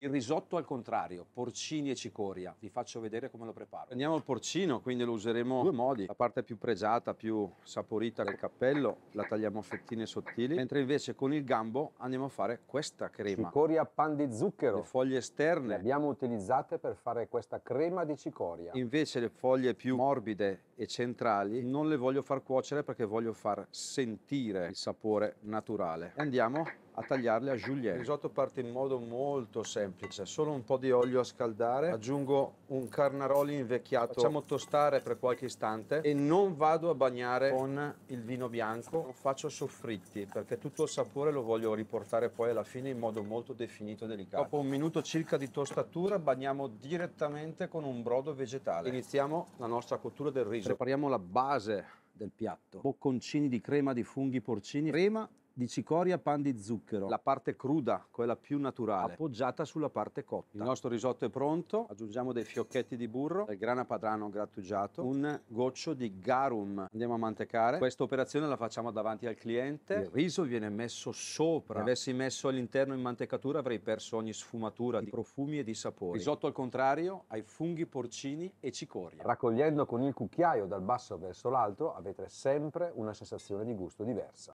Il risotto al contrario, porcini e cicoria. Vi faccio vedere come lo preparo. Prendiamo il porcino, quindi lo useremo in due modi. La parte più pregiata, più saporita del cappello, la tagliamo a fettine sottili, mentre invece con il gambo andiamo a fare questa crema. Cicoria pan di zucchero. Le foglie esterne. Le abbiamo utilizzate per fare questa crema di cicoria. Invece le foglie più morbide e centrali non le voglio far cuocere perché voglio far sentire il sapore naturale. Andiamo a tagliarle a julienne. Il risotto parte in modo molto semplice, solo un po' di olio a scaldare, aggiungo un carnaroli invecchiato, facciamo tostare per qualche istante e non vado a bagnare con il vino bianco, non faccio soffritti perché tutto il sapore lo voglio riportare poi alla fine in modo molto definito e delicato. Dopo un minuto circa di tostatura bagniamo direttamente con un brodo vegetale. Iniziamo la nostra cottura del riso prepariamo la base del piatto. Bocconcini di crema di funghi porcini, crema di cicoria, pan di zucchero. La parte cruda, quella più naturale. Appoggiata sulla parte cotta. Il nostro risotto è pronto, aggiungiamo dei fiocchetti di burro, del grana padrano grattugiato, un goccio di garum. Andiamo a mantecare. Questa operazione la facciamo davanti al cliente. Il riso viene messo sopra. Se avessi messo all'interno in mantecatura avrei perso ogni sfumatura di profumi e di sapori. Risotto al contrario ai funghi porcini e cicoria. Raccogliendo con il cucchiaio dal basso verso l'alto avete sempre una sensazione di gusto diversa.